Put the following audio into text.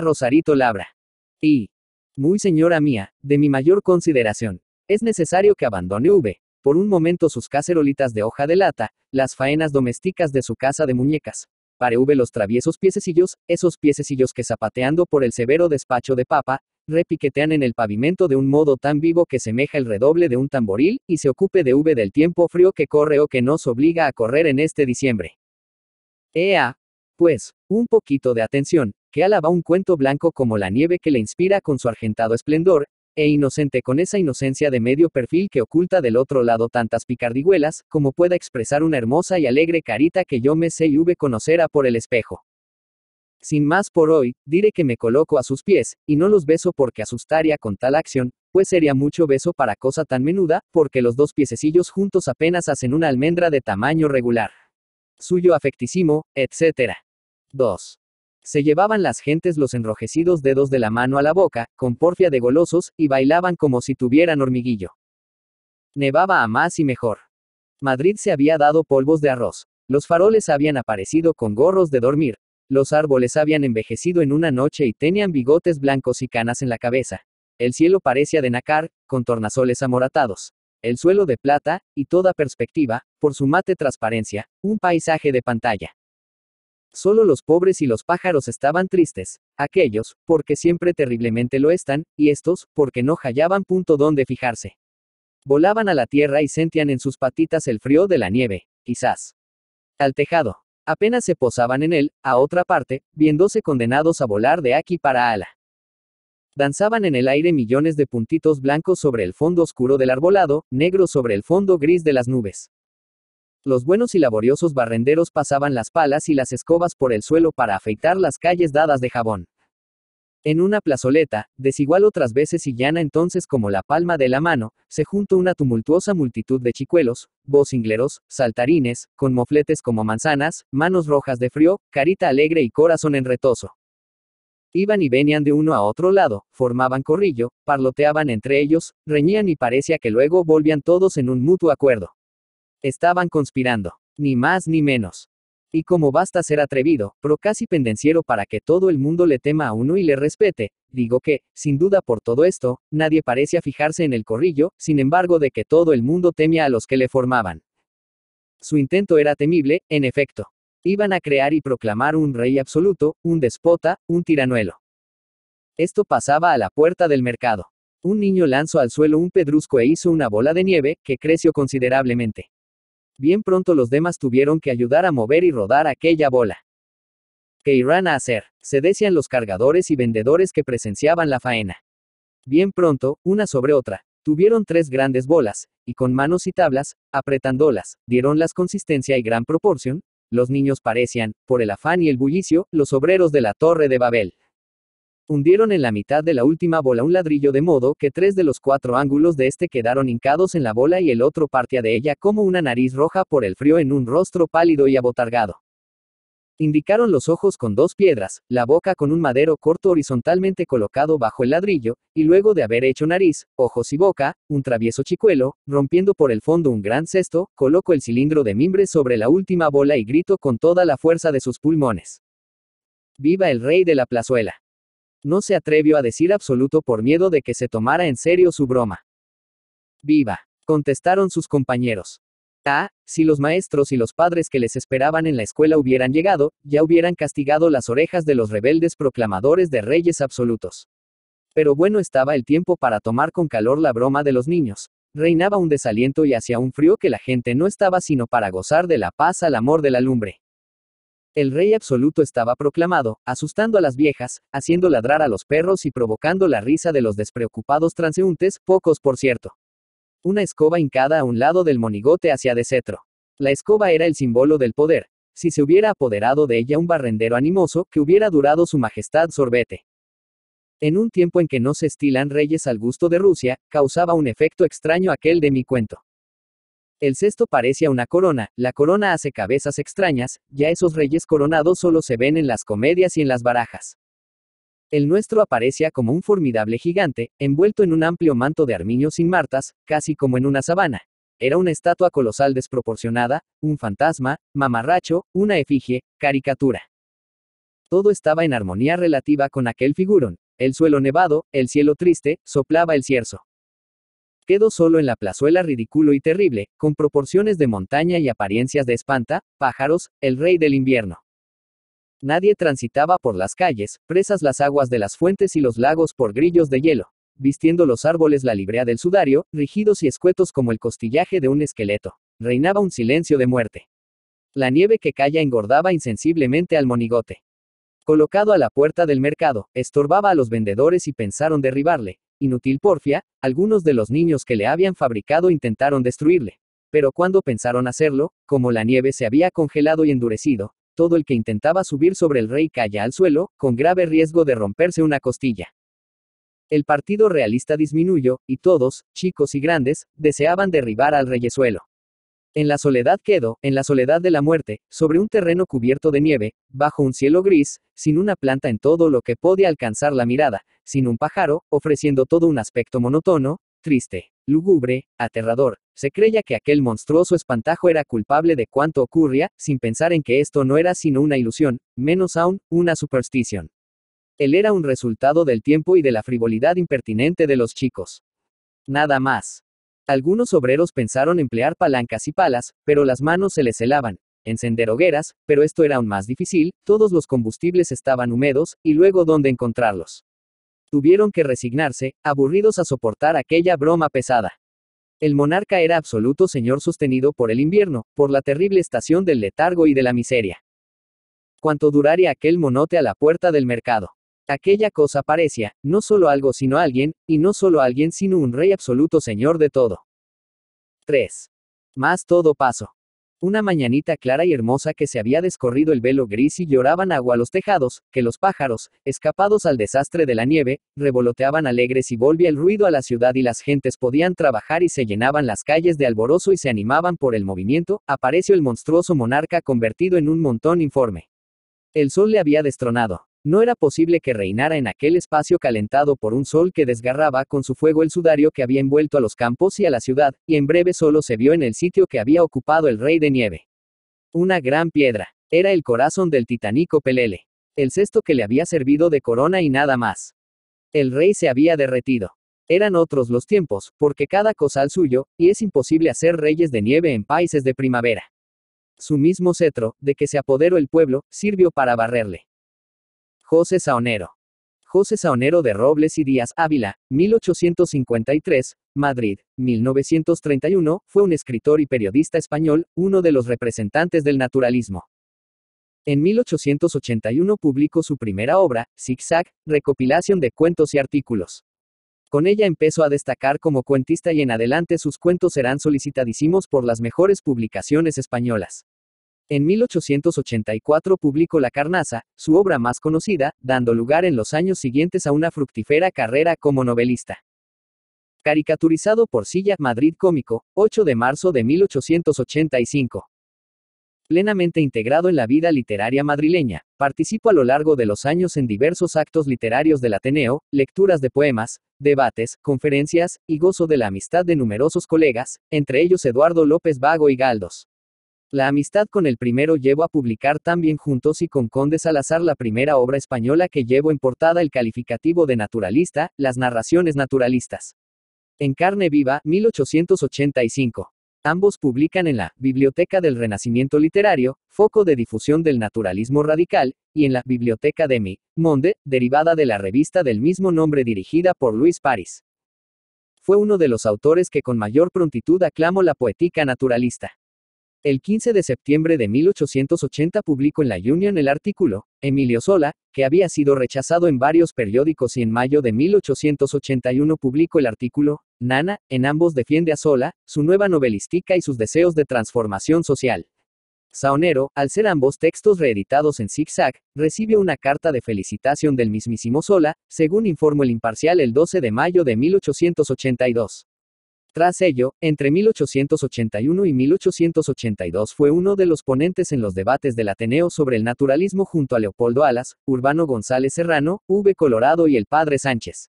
Rosarito Labra. Y, muy señora mía, de mi mayor consideración, es necesario que abandone V, por un momento sus cacerolitas de hoja de lata, las faenas domésticas de su casa de muñecas. Pare V los traviesos piececillos, esos piececillos que zapateando por el severo despacho de papa, repiquetean en el pavimento de un modo tan vivo que semeja el redoble de un tamboril, y se ocupe de V del tiempo frío que corre o que nos obliga a correr en este diciembre. Ea, pues, un poquito de atención, que alaba un cuento blanco como la nieve que le inspira con su argentado esplendor, e inocente con esa inocencia de medio perfil que oculta del otro lado tantas picardigüelas, como pueda expresar una hermosa y alegre carita que yo me sé y hube a por el espejo. Sin más por hoy, diré que me coloco a sus pies, y no los beso porque asustaría con tal acción, pues sería mucho beso para cosa tan menuda, porque los dos piececillos juntos apenas hacen una almendra de tamaño regular. Suyo afectísimo, etc. 2. Se llevaban las gentes los enrojecidos dedos de la mano a la boca, con porfia de golosos, y bailaban como si tuvieran hormiguillo. Nevaba a más y mejor. Madrid se había dado polvos de arroz. Los faroles habían aparecido con gorros de dormir. Los árboles habían envejecido en una noche y tenían bigotes blancos y canas en la cabeza. El cielo parecía de nacar, con tornasoles amoratados el suelo de plata, y toda perspectiva, por su mate transparencia, un paisaje de pantalla. Solo los pobres y los pájaros estaban tristes, aquellos, porque siempre terriblemente lo están, y estos, porque no hallaban punto donde fijarse. Volaban a la tierra y sentían en sus patitas el frío de la nieve, quizás. Al tejado. Apenas se posaban en él, a otra parte, viéndose condenados a volar de aquí para ala. Danzaban en el aire millones de puntitos blancos sobre el fondo oscuro del arbolado, negro sobre el fondo gris de las nubes. Los buenos y laboriosos barrenderos pasaban las palas y las escobas por el suelo para afeitar las calles dadas de jabón. En una plazoleta, desigual otras veces y llana entonces como la palma de la mano, se juntó una tumultuosa multitud de chicuelos, vocingleros, saltarines, con mofletes como manzanas, manos rojas de frío, carita alegre y corazón en enretoso. Iban y venían de uno a otro lado, formaban corrillo, parloteaban entre ellos, reñían y parecía que luego volvían todos en un mutuo acuerdo. Estaban conspirando, ni más ni menos. Y como basta ser atrevido, pro casi pendenciero para que todo el mundo le tema a uno y le respete, digo que, sin duda por todo esto, nadie parece fijarse en el corrillo, sin embargo de que todo el mundo temía a los que le formaban. Su intento era temible, en efecto. Iban a crear y proclamar un rey absoluto, un despota, un tiranuelo. Esto pasaba a la puerta del mercado. Un niño lanzó al suelo un pedrusco e hizo una bola de nieve, que creció considerablemente. Bien pronto los demás tuvieron que ayudar a mover y rodar aquella bola. ¿Qué irán a hacer? Se decían los cargadores y vendedores que presenciaban la faena. Bien pronto, una sobre otra, tuvieron tres grandes bolas, y con manos y tablas, apretándolas, dieron las consistencia y gran proporción, los niños parecían, por el afán y el bullicio, los obreros de la torre de Babel. Hundieron en la mitad de la última bola un ladrillo de modo que tres de los cuatro ángulos de este quedaron hincados en la bola y el otro partía de ella como una nariz roja por el frío en un rostro pálido y abotargado. Indicaron los ojos con dos piedras, la boca con un madero corto horizontalmente colocado bajo el ladrillo, y luego de haber hecho nariz, ojos y boca, un travieso chicuelo, rompiendo por el fondo un gran cesto, coloco el cilindro de mimbre sobre la última bola y grito con toda la fuerza de sus pulmones. ¡Viva el rey de la plazuela! No se atrevió a decir absoluto por miedo de que se tomara en serio su broma. Viva, contestaron sus compañeros. Ah, si los maestros y los padres que les esperaban en la escuela hubieran llegado, ya hubieran castigado las orejas de los rebeldes proclamadores de reyes absolutos. Pero bueno estaba el tiempo para tomar con calor la broma de los niños. Reinaba un desaliento y hacía un frío que la gente no estaba sino para gozar de la paz al amor de la lumbre. El rey absoluto estaba proclamado, asustando a las viejas, haciendo ladrar a los perros y provocando la risa de los despreocupados transeúntes, pocos por cierto. Una escoba hincada a un lado del monigote hacia de cetro. La escoba era el símbolo del poder. Si se hubiera apoderado de ella un barrendero animoso, que hubiera durado su majestad sorbete. En un tiempo en que no se estilan reyes al gusto de Rusia, causaba un efecto extraño aquel de mi cuento. El cesto parecía una corona, la corona hace cabezas extrañas, ya esos reyes coronados solo se ven en las comedias y en las barajas. El nuestro aparecía como un formidable gigante, envuelto en un amplio manto de armiño sin martas, casi como en una sabana. Era una estatua colosal desproporcionada, un fantasma, mamarracho, una efigie, caricatura. Todo estaba en armonía relativa con aquel figurón. El suelo nevado, el cielo triste, soplaba el cierzo quedó solo en la plazuela ridículo y terrible, con proporciones de montaña y apariencias de espanta, pájaros, el rey del invierno. Nadie transitaba por las calles, presas las aguas de las fuentes y los lagos por grillos de hielo, vistiendo los árboles la librea del sudario, rígidos y escuetos como el costillaje de un esqueleto. Reinaba un silencio de muerte. La nieve que calla engordaba insensiblemente al monigote. Colocado a la puerta del mercado, estorbaba a los vendedores y pensaron derribarle, inútil porfia, algunos de los niños que le habían fabricado intentaron destruirle. Pero cuando pensaron hacerlo, como la nieve se había congelado y endurecido, todo el que intentaba subir sobre el rey caía al suelo, con grave riesgo de romperse una costilla. El partido realista disminuyó, y todos, chicos y grandes, deseaban derribar al reyesuelo. En la soledad quedo, en la soledad de la muerte, sobre un terreno cubierto de nieve, bajo un cielo gris, sin una planta en todo lo que podía alcanzar la mirada, sin un pájaro, ofreciendo todo un aspecto monótono, triste, lúgubre, aterrador. Se creía que aquel monstruoso espantajo era culpable de cuanto ocurría, sin pensar en que esto no era sino una ilusión, menos aún, una superstición. Él era un resultado del tiempo y de la frivolidad impertinente de los chicos. Nada más. Algunos obreros pensaron emplear palancas y palas, pero las manos se les helaban. Encender hogueras, pero esto era aún más difícil, todos los combustibles estaban húmedos, y luego dónde encontrarlos. Tuvieron que resignarse, aburridos a soportar aquella broma pesada. El monarca era absoluto señor sostenido por el invierno, por la terrible estación del letargo y de la miseria. Cuánto duraría aquel monote a la puerta del mercado. Aquella cosa parecía, no solo algo sino alguien, y no solo alguien sino un rey absoluto señor de todo. 3. Más todo paso. Una mañanita clara y hermosa que se había descorrido el velo gris y lloraban agua los tejados, que los pájaros, escapados al desastre de la nieve, revoloteaban alegres y volvía el ruido a la ciudad y las gentes podían trabajar y se llenaban las calles de alborozo y se animaban por el movimiento, apareció el monstruoso monarca convertido en un montón informe. El sol le había destronado. No era posible que reinara en aquel espacio calentado por un sol que desgarraba con su fuego el sudario que había envuelto a los campos y a la ciudad, y en breve solo se vio en el sitio que había ocupado el rey de nieve. Una gran piedra. Era el corazón del titánico Pelele. El cesto que le había servido de corona y nada más. El rey se había derretido. Eran otros los tiempos, porque cada cosa al suyo, y es imposible hacer reyes de nieve en países de primavera. Su mismo cetro, de que se apoderó el pueblo, sirvió para barrerle. José Saonero. José Saonero de Robles y Díaz Ávila, 1853, Madrid, 1931, fue un escritor y periodista español, uno de los representantes del naturalismo. En 1881 publicó su primera obra, Zigzag, recopilación de cuentos y artículos. Con ella empezó a destacar como cuentista y en adelante sus cuentos serán solicitadísimos por las mejores publicaciones españolas. En 1884 publicó La Carnaza, su obra más conocida, dando lugar en los años siguientes a una fructífera carrera como novelista. Caricaturizado por Silla Madrid Cómico, 8 de marzo de 1885. Plenamente integrado en la vida literaria madrileña, participó a lo largo de los años en diversos actos literarios del Ateneo, lecturas de poemas, debates, conferencias, y gozo de la amistad de numerosos colegas, entre ellos Eduardo López Vago y Galdos. La amistad con el primero llevó a publicar también juntos y con Conde Salazar la primera obra española que llevó en portada el calificativo de naturalista, las narraciones naturalistas. En carne viva, 1885. Ambos publican en la Biblioteca del Renacimiento Literario, foco de difusión del naturalismo radical, y en la Biblioteca de Mi Monde, derivada de la revista del mismo nombre dirigida por Luis París. Fue uno de los autores que con mayor prontitud aclamó la poética naturalista. El 15 de septiembre de 1880 publicó en la Union el artículo, Emilio Sola, que había sido rechazado en varios periódicos y en mayo de 1881 publicó el artículo, Nana, en ambos defiende a Sola, su nueva novelística y sus deseos de transformación social. Saonero, al ser ambos textos reeditados en zigzag, recibe una carta de felicitación del mismísimo Sola, según informó el imparcial el 12 de mayo de 1882. Tras ello, entre 1881 y 1882 fue uno de los ponentes en los debates del Ateneo sobre el naturalismo junto a Leopoldo Alas, Urbano González Serrano, V. Colorado y el padre Sánchez.